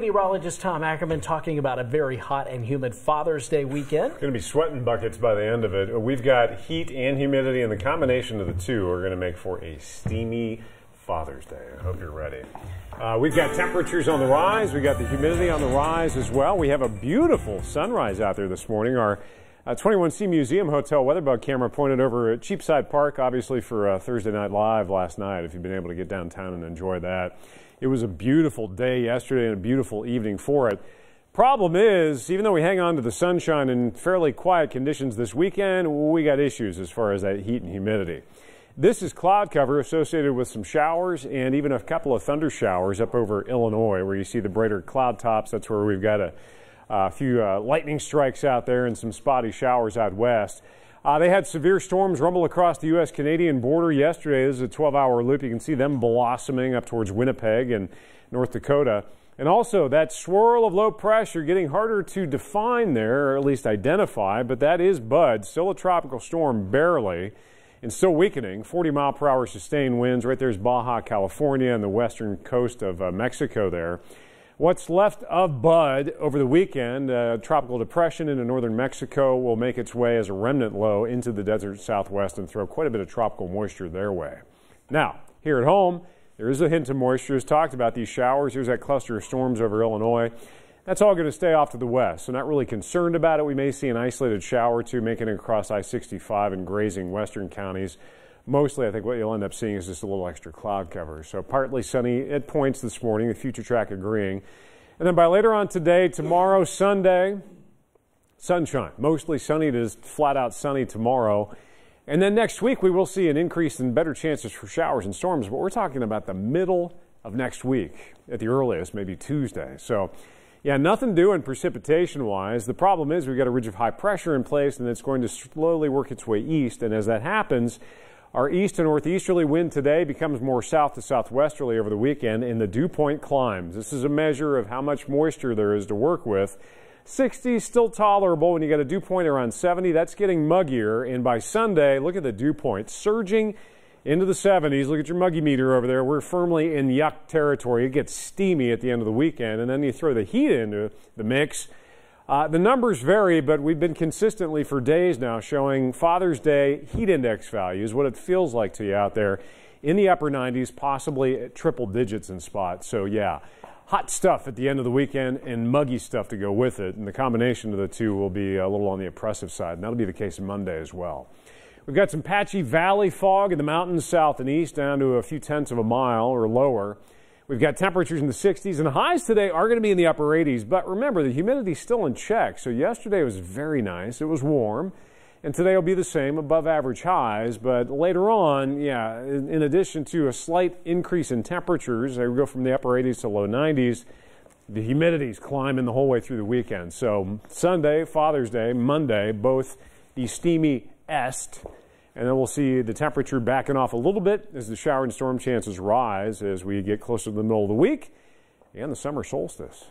Meteorologist Tom Ackerman talking about a very hot and humid Father's Day weekend. Going to be sweating buckets by the end of it. We've got heat and humidity, and the combination of the two are going to make for a steamy Father's Day. I hope you're ready. Uh, we've got temperatures on the rise. We've got the humidity on the rise as well. We have a beautiful sunrise out there this morning. Our 21C uh, Museum Hotel Weatherbug camera pointed over at Cheapside Park, obviously for uh, Thursday Night Live last night, if you've been able to get downtown and enjoy that. It was a beautiful day yesterday and a beautiful evening for it. Problem is, even though we hang on to the sunshine in fairly quiet conditions this weekend, we got issues as far as that heat and humidity. This is cloud cover associated with some showers and even a couple of thunder showers up over Illinois where you see the brighter cloud tops. That's where we've got a a few uh, lightning strikes out there and some spotty showers out west. Uh, they had severe storms rumble across the U.S. Canadian border yesterday. This is a 12 hour loop. You can see them blossoming up towards Winnipeg and North Dakota. And also, that swirl of low pressure getting harder to define there, or at least identify, but that is Bud, still a tropical storm, barely, and still weakening. 40 mile per hour sustained winds. Right there's Baja, California, and the western coast of uh, Mexico there. What's left of bud over the weekend, A uh, tropical depression into northern Mexico will make its way as a remnant low into the desert southwest and throw quite a bit of tropical moisture their way. Now, here at home, there is a hint of moisture as talked about these showers. Here's that cluster of storms over Illinois. That's all going to stay off to the west, so not really concerned about it. We may see an isolated shower or two making it across I 65 and grazing western counties mostly I think what you'll end up seeing is just a little extra cloud cover. So partly sunny at points this morning, the future track agreeing. And then by later on today, tomorrow, Sunday, sunshine. Mostly sunny, it is flat out sunny tomorrow. And then next week, we will see an increase in better chances for showers and storms, but we're talking about the middle of next week at the earliest, maybe Tuesday. So, yeah, nothing doing precipitation wise. The problem is we've got a ridge of high pressure in place and it's going to slowly work its way east. And as that happens, our east and northeasterly wind today becomes more south to southwesterly over the weekend and the dew point climbs. This is a measure of how much moisture there is to work with. 60 still tolerable when you got a dew point around 70. That's getting muggier. And by Sunday, look at the dew point surging into the 70s. Look at your muggy meter over there. We're firmly in yuck territory. It gets steamy at the end of the weekend. And then you throw the heat into the mix. Uh, the numbers vary, but we've been consistently for days now showing Father's Day heat index values, what it feels like to you out there in the upper 90s, possibly triple digits in spots. So, yeah, hot stuff at the end of the weekend and muggy stuff to go with it. And the combination of the two will be a little on the oppressive side. And that'll be the case Monday as well. We've got some patchy valley fog in the mountains south and east down to a few tenths of a mile or lower. We've got temperatures in the 60s, and the highs today are going to be in the upper 80s. But remember, the humidity's still in check. So yesterday was very nice. It was warm. And today will be the same, above average highs. But later on, yeah, in, addition to a slight increase in temperatures, they go from the upper 80s to low 90s. The humidity's climbing the whole way through the weekend. So Sunday, Father's Day, Monday, both the steamy est and then we'll see the temperature backing off a little bit as the shower and storm chances rise as we get closer to the middle of the week and the summer solstice.